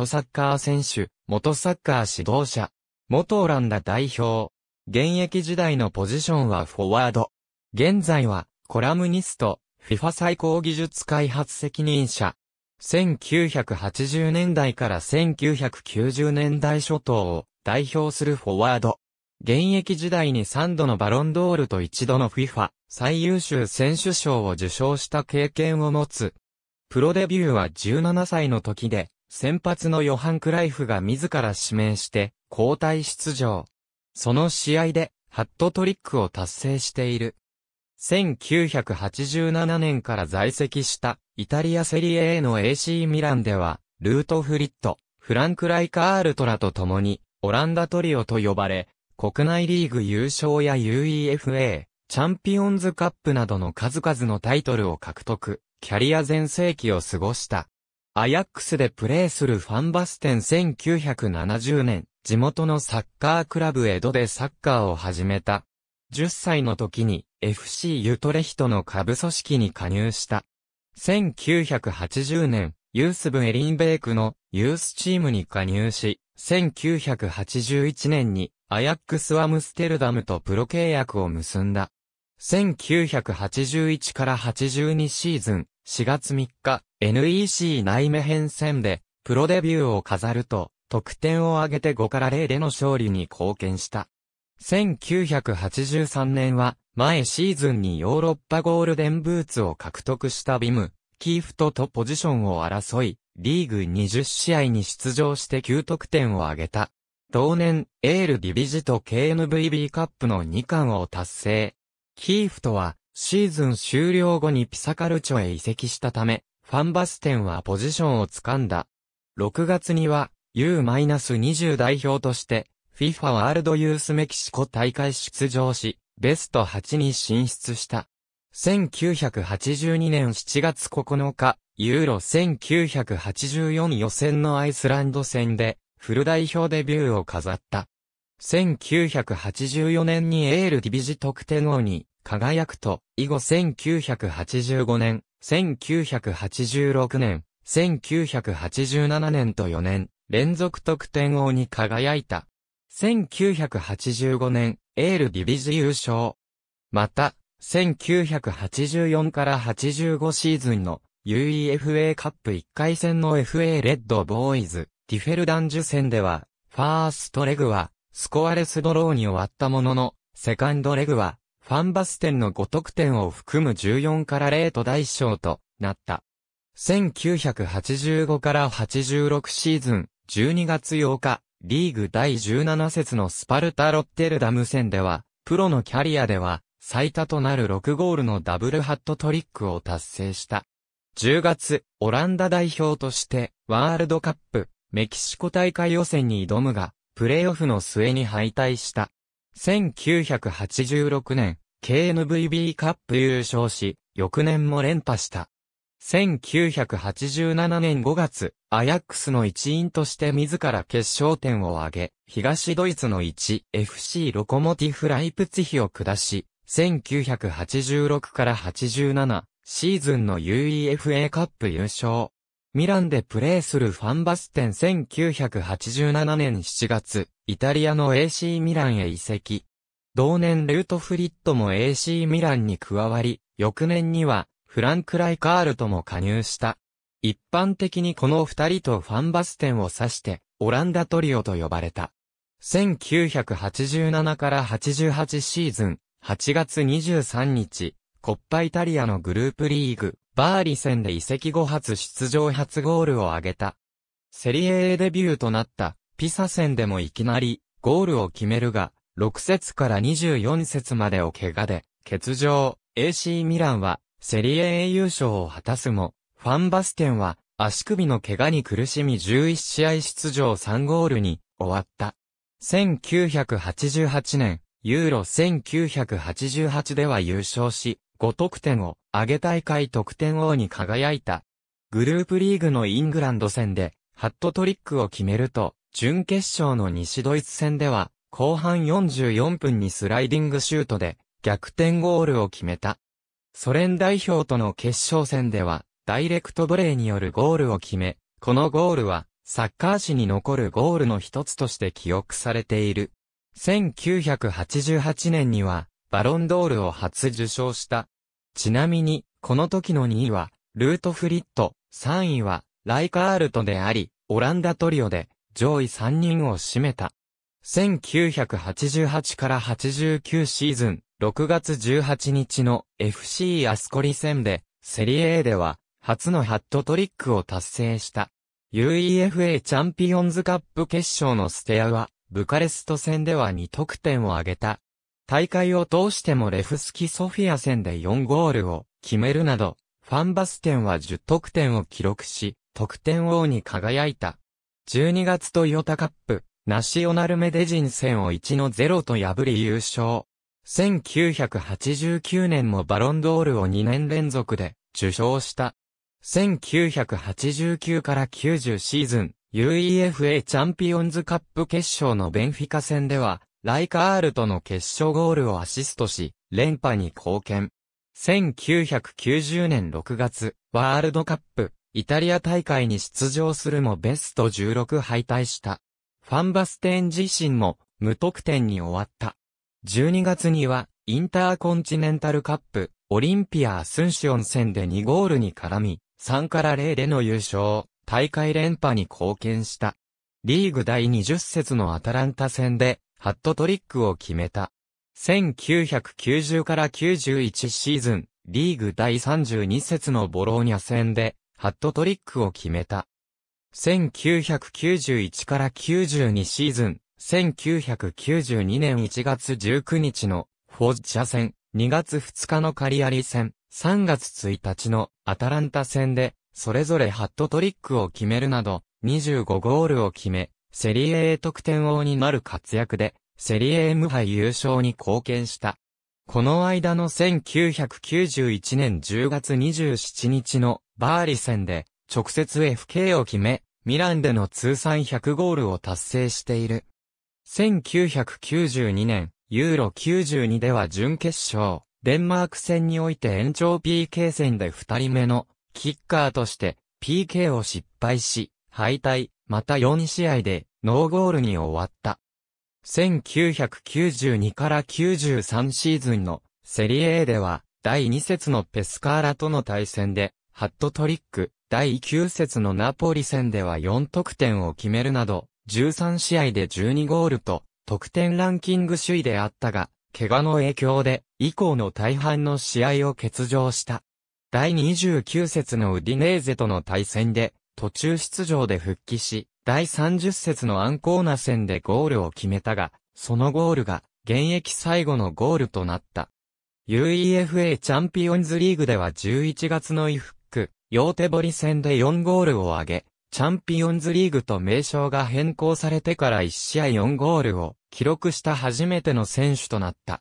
元サッカー選手、元サッカー指導者、元オランダ代表。現役時代のポジションはフォワード。現在は、コラムニスト、FIFA 最高技術開発責任者。1980年代から1990年代初頭を代表するフォワード。現役時代に3度のバロンドールと1度の FIFA 最優秀選手賞を受賞した経験を持つ。プロデビューは17歳の時で、先発のヨハン・クライフが自ら指名して、交代出場。その試合で、ハットトリックを達成している。1987年から在籍したイタリアセリエ A の AC ミランでは、ルートフリット、フランク・ライカールトラと共に、オランダトリオと呼ばれ、国内リーグ優勝や UEFA、チャンピオンズカップなどの数々のタイトルを獲得、キャリア全盛期を過ごした。アヤックスでプレーするファンバステン1970年、地元のサッカークラブ江戸でサッカーを始めた。10歳の時に FC ユトレヒトの下部組織に加入した。1980年、ユース部エリンベークのユースチームに加入し、1981年にアヤックス・アムステルダムとプロ契約を結んだ。1981から82シーズン4月3日、NEC 内目編戦で、プロデビューを飾ると、得点を挙げて5から0での勝利に貢献した。1983年は、前シーズンにヨーロッパゴールデンブーツを獲得したビム、キーフトとポジションを争い、リーグ20試合に出場して9得点を挙げた。同年、エールディビジと KNVB カップの2冠を達成。キーフトは、シーズン終了後にピサカルチョへ移籍したため、ファンバステンはポジションをつかんだ。6月には U-20 代表として FIFA ワールドユースメキシコ大会出場し、ベスト8に進出した。1982年7月9日、ユーロ1984予選のアイスランド戦で、フル代表デビューを飾った。1984年にエールディビジ得点王に輝くと、以後1985年、1986年、1987年と4年、連続得点王に輝いた。1985年、エールディビジ優勝。また、1984から85シーズンの UEFA カップ1回戦の FA レッドボーイズ、ディフェルダンジュ戦では、ファーストレグは、スコアレスドローに終わったものの、セカンドレグは、ファンバステンの5得点を含む14から0と大賞となった。1985から86シーズン12月8日、リーグ第17節のスパルタ・ロッテルダム戦では、プロのキャリアでは、最多となる6ゴールのダブルハットトリックを達成した。10月、オランダ代表として、ワールドカップ、メキシコ大会予選に挑むが、プレーオフの末に敗退した。1986年、KNVB カップ優勝し、翌年も連覇した。1987年5月、アヤックスの一員として自ら決勝点を挙げ、東ドイツの 1FC ロコモティフライプツヒを下し、1986から87シーズンの UEFA カップ優勝。ミランでプレーするファンバステン1987年7月、イタリアの AC ミランへ移籍。同年ルートフリットも AC ミランに加わり、翌年にはフランク・ライカールとも加入した。一般的にこの二人とファンバステンを指して、オランダトリオと呼ばれた。1987から88シーズン、8月23日、コッパイタリアのグループリーグ、バーリ戦で移籍後初出場初ゴールを挙げた。セリエ A デビューとなったピサ戦でもいきなりゴールを決めるが、6節から24節までを怪我で欠場。AC ミランはセリエ A 優勝を果たすも、ファンバステンは足首の怪我に苦しみ11試合出場3ゴールに終わった。1988年、ユーロ1988では優勝し、5得点を上げ大会得点王に輝いた。グループリーグのイングランド戦で、ハットトリックを決めると、準決勝の西ドイツ戦では、後半44分にスライディングシュートで、逆転ゴールを決めた。ソ連代表との決勝戦では、ダイレクトボレーによるゴールを決め、このゴールは、サッカー史に残るゴールの一つとして記憶されている。1988年には、バロンドールを初受賞した。ちなみに、この時の2位は、ルートフリット、3位は、ライカールトであり、オランダトリオで、上位3人を占めた。1988から89シーズン、6月18日の FC アスコリ戦で、セリエ A では、初のハットトリックを達成した。UEFA チャンピオンズカップ決勝のステアは、ブカレスト戦では2得点を挙げた。大会を通してもレフスキソフィア戦で4ゴールを決めるなど、ファンバステンは10得点を記録し、得点王に輝いた。12月トヨタカップ、ナシオナルメデジン戦を1の0と破り優勝。1989年もバロンドールを2年連続で受賞した。1989から90シーズン、UEFA チャンピオンズカップ決勝のベンフィカ戦では、ライカールとの決勝ゴールをアシストし、連覇に貢献。1990年6月、ワールドカップ、イタリア大会に出場するもベスト16敗退した。ファンバステン自身も無得点に終わった。12月にはインターコンチネンタルカップオリンピア・アスンシオン戦で2ゴールに絡み、3から0での優勝、大会連覇に貢献した。リーグ第20節のアタランタ戦でハットトリックを決めた。1990から91シーズン、リーグ第32節のボローニャ戦で、ハットトリックを決めた。1991から92シーズン、1992年1月19日のフォッジャ戦、2月2日のカリアリ戦、3月1日のアタランタ戦で、それぞれハットトリックを決めるなど、25ゴールを決め、セリエ A 得点王になる活躍で、セリエ A 無敗優勝に貢献した。この間の1991年10月27日のバーリ戦で直接 FK を決め、ミランでの通算100ゴールを達成している。1992年、ユーロ92では準決勝、デンマーク戦において延長 PK 戦で2人目のキッカーとして PK を失敗し、敗退、また4試合でノーゴールに終わった。1992から93シーズンのセリエ A では第2節のペスカーラとの対戦でハットトリック、第9節のナポリ戦では4得点を決めるなど13試合で12ゴールと得点ランキング首位であったが、怪我の影響で以降の大半の試合を欠場した。第29節のウディネーゼとの対戦で途中出場で復帰し、第30節のアンコーナ戦でゴールを決めたが、そのゴールが現役最後のゴールとなった。UEFA チャンピオンズリーグでは11月のイフック、ヨーテボリ戦で4ゴールを挙げ、チャンピオンズリーグと名称が変更されてから1試合4ゴールを記録した初めての選手となった。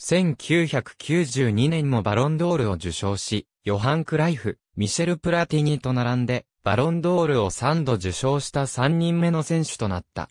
1992年もバロンドールを受賞し、ヨハン・クライフ、ミシェル・プラティニと並んで、バロンドールを3度受賞した3人目の選手となった。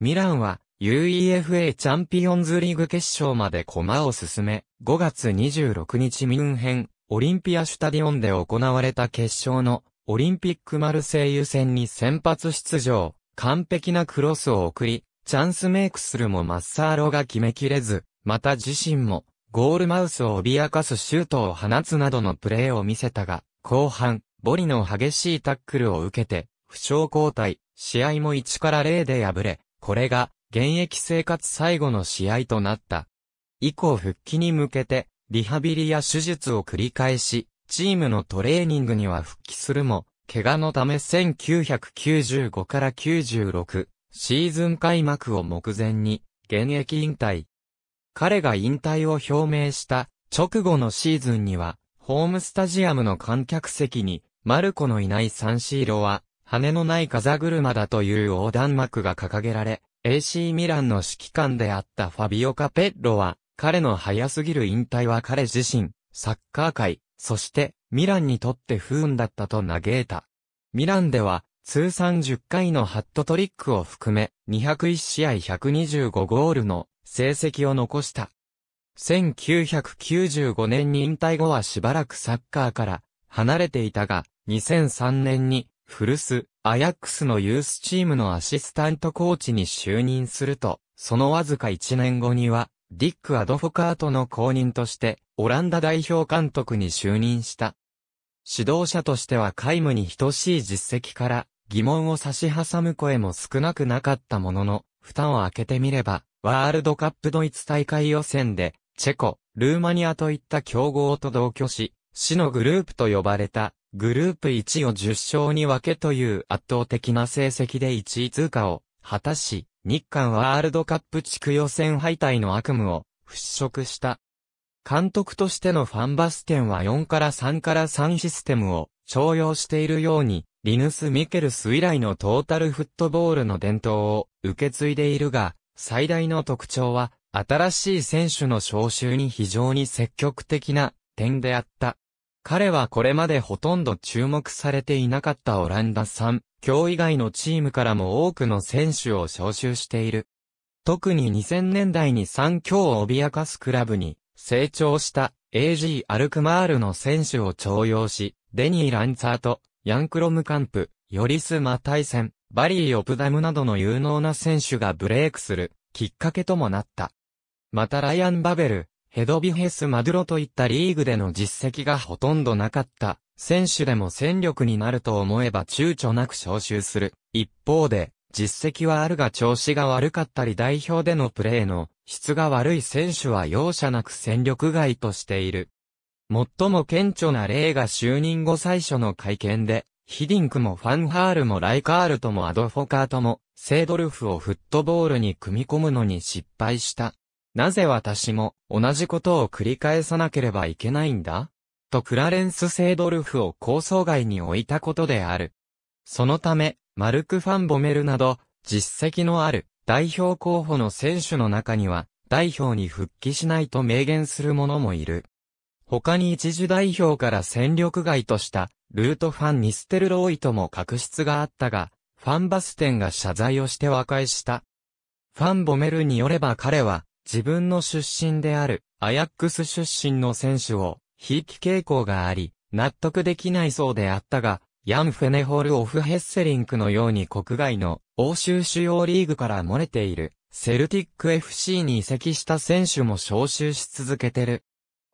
ミランは UEFA チャンピオンズリーグ決勝まで駒を進め、5月26日ミュンヘン、オリンピアシュタディオンで行われた決勝のオリンピックマルセイユ戦に先発出場、完璧なクロスを送り、チャンスメイクするもマッサーロが決めきれず、また自身も、ゴールマウスを脅かすシュートを放つなどのプレーを見せたが、後半、ボリの激しいタックルを受けて、負傷交代、試合も1から0で敗れ、これが、現役生活最後の試合となった。以降復帰に向けて、リハビリや手術を繰り返し、チームのトレーニングには復帰するも、怪我のため1995から96シーズン開幕を目前に現役引退。彼が引退を表明した直後のシーズンにはホームスタジアムの観客席にマルコのいないサンシーロは、羽のない風車だという横断幕が掲げられ、AC ミランの指揮官であったファビオ・カペッロは、彼の早すぎる引退は彼自身、サッカー界、そしてミランにとって不運だったと嘆いた。ミランでは、通算10回のハットトリックを含め、201試合125ゴールの成績を残した。1995年に引退後はしばらくサッカーから離れていたが、2003年に、古巣、アヤックスのユースチームのアシスタントコーチに就任すると、そのわずか1年後には、ディック・アドフォカートの公認として、オランダ代表監督に就任した。指導者としては皆無に等しい実績から、疑問を差し挟む声も少なくなかったものの、蓋を開けてみれば、ワールドカップドイツ大会予選で、チェコ、ルーマニアといった強豪と同居し、死のグループと呼ばれたグループ1を10勝に分けという圧倒的な成績で1位通過を果たし、日韓ワールドカップ地区予選敗退の悪夢を払拭した。監督としてのファンバステンは4から3から3システムを徴用しているように、リヌス・ミケルス以来のトータルフットボールの伝統を受け継いでいるが、最大の特徴は、新しい選手の招集に非常に積極的な点であった。彼はこれまでほとんど注目されていなかったオランダ産、今日以外のチームからも多くの選手を招集している。特に2000年代に産強を脅かすクラブに成長した AG アルクマールの選手を徴用し、デニー・ランツァーとヤンクロムカンプ、ヨリス・マタイセン、バリー・オプダムなどの有能な選手がブレイクするきっかけともなった。またライアン・バベル、ヘドビヘス・マドゥロといったリーグでの実績がほとんどなかった。選手でも戦力になると思えば躊躇なく招集する。一方で、実績はあるが調子が悪かったり代表でのプレーの質が悪い選手は容赦なく戦力外としている。最も顕著な例が就任後最初の会見で、ヒディンクもファンハールもライカールともアドフォカートも、セイドルフをフットボールに組み込むのに失敗した。なぜ私も同じことを繰り返さなければいけないんだとクラレンス・セイドルフを構想外に置いたことである。そのため、マルク・ファン・ボメルなど、実績のある代表候補の選手の中には、代表に復帰しないと明言する者もいる。他に一時代表から戦力外とした、ルートファン・ニステルローイとも確執があったが、ファン・バステンが謝罪をして和解した。ファン・ボメルによれば彼は、自分の出身であるアヤックス出身の選手を、引き傾向があり、納得できないそうであったが、ヤン・フェネホル・オフ・ヘッセリンクのように国外の欧州主要リーグから漏れているセルティック FC に移籍した選手も招集し続けてる。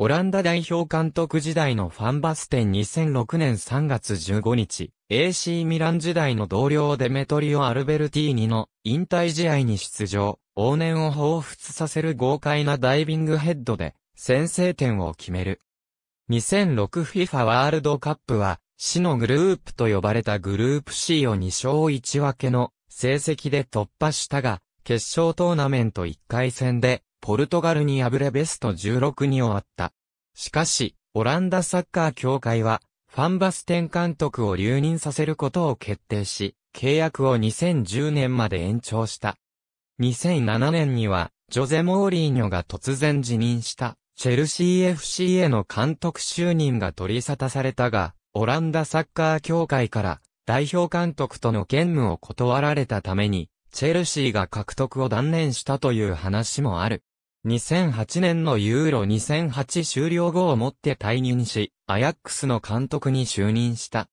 オランダ代表監督時代のファンバステン2006年3月15日、AC ミラン時代の同僚デメトリオ・アルベルティーニの引退試合に出場、往年を彷彿させる豪快なダイビングヘッドで先制点を決める。2006FIFA ワールドカップは、死のグループと呼ばれたグループ C を2勝1分けの成績で突破したが、決勝トーナメント1回戦でポルトガルに敗れベスト16に終わった。しかし、オランダサッカー協会は、ファンバステン監督を留任させることを決定し、契約を2010年まで延長した。2007年には、ジョゼ・モーリーニョが突然辞任した、チェルシー FC への監督就任が取り沙汰されたが、オランダサッカー協会から代表監督との兼務を断られたために、チェルシーが獲得を断念したという話もある。2008年のユーロ2008終了後をもって退任し、アヤックスの監督に就任した。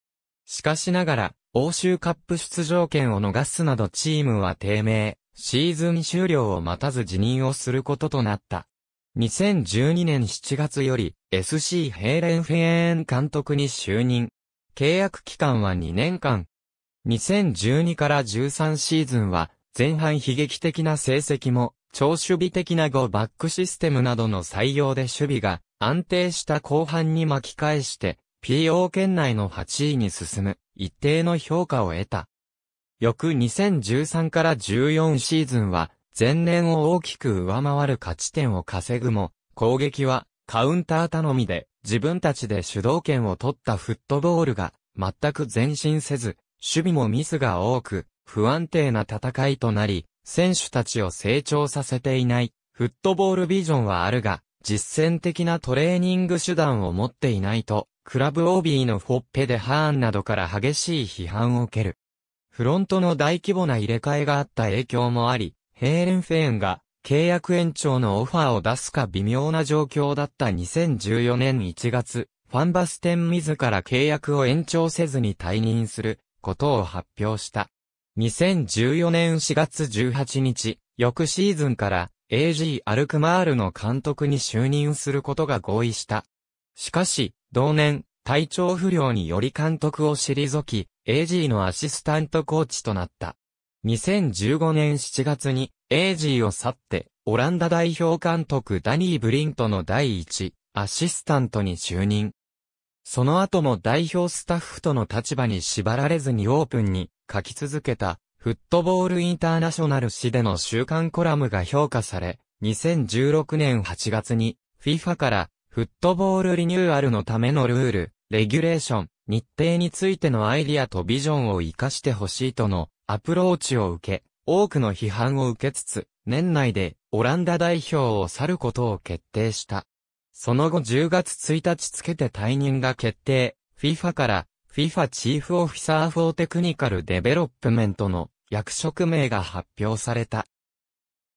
しかしながら、欧州カップ出場権を逃すなどチームは低迷、シーズン終了を待たず辞任をすることとなった。2012年7月より SC ヘーレンフェーン監督に就任。契約期間は2年間。2012から13シーズンは前半悲劇的な成績も超守備的な5バックシステムなどの採用で守備が安定した後半に巻き返して、PO 圏内の8位に進む、一定の評価を得た。翌2013から14シーズンは、前年を大きく上回る勝ち点を稼ぐも、攻撃はカウンター頼みで自分たちで主導権を取ったフットボールが全く前進せず、守備もミスが多く、不安定な戦いとなり、選手たちを成長させていない、フットボールビジョンはあるが、実践的なトレーニング手段を持っていないと、クラブ OB のフォッペでハーンなどから激しい批判を受ける。フロントの大規模な入れ替えがあった影響もあり、ヘーレンフェーンが契約延長のオファーを出すか微妙な状況だった2014年1月、ファンバステン自ら契約を延長せずに退任することを発表した。2014年4月18日、翌シーズンから AG アルクマールの監督に就任することが合意した。しかし、同年、体調不良により監督を退き、AG のアシスタントコーチとなった。2015年7月に AG を去って、オランダ代表監督ダニー・ブリントの第一、アシスタントに就任。その後も代表スタッフとの立場に縛られずにオープンに書き続けた、フットボールインターナショナル誌での週刊コラムが評価され、2016年8月に FIFA からフットボールリニューアルのためのルール、レギュレーション、日程についてのアイディアとビジョンを活かしてほしいとのアプローチを受け、多くの批判を受けつつ、年内でオランダ代表を去ることを決定した。その後10月1日付けて退任が決定、FIFA から FIFA チーフオフィサーフォーテクニカルデベロップメントの役職名が発表された。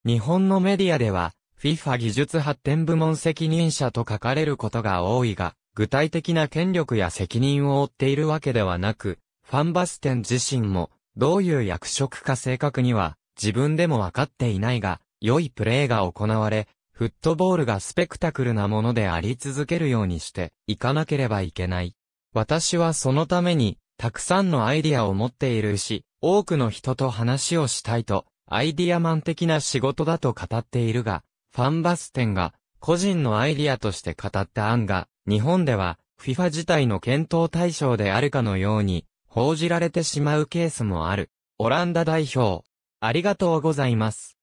日本のメディアでは FIFA 技術発展部門責任者と書かれることが多いが、具体的な権力や責任を負っているわけではなく、ファンバステン自身もどういう役職か正確には自分でもわかっていないが、良いプレーが行われ、フットボールがスペクタクルなものであり続けるようにしていかなければいけない。私はそのために、たくさんのアイディアを持っているし、多くの人と話をしたいと、アイディアマン的な仕事だと語っているが、ファンバステンが、個人のアイディアとして語った案が、日本では、FIFA 自体の検討対象であるかのように、報じられてしまうケースもある。オランダ代表、ありがとうございます。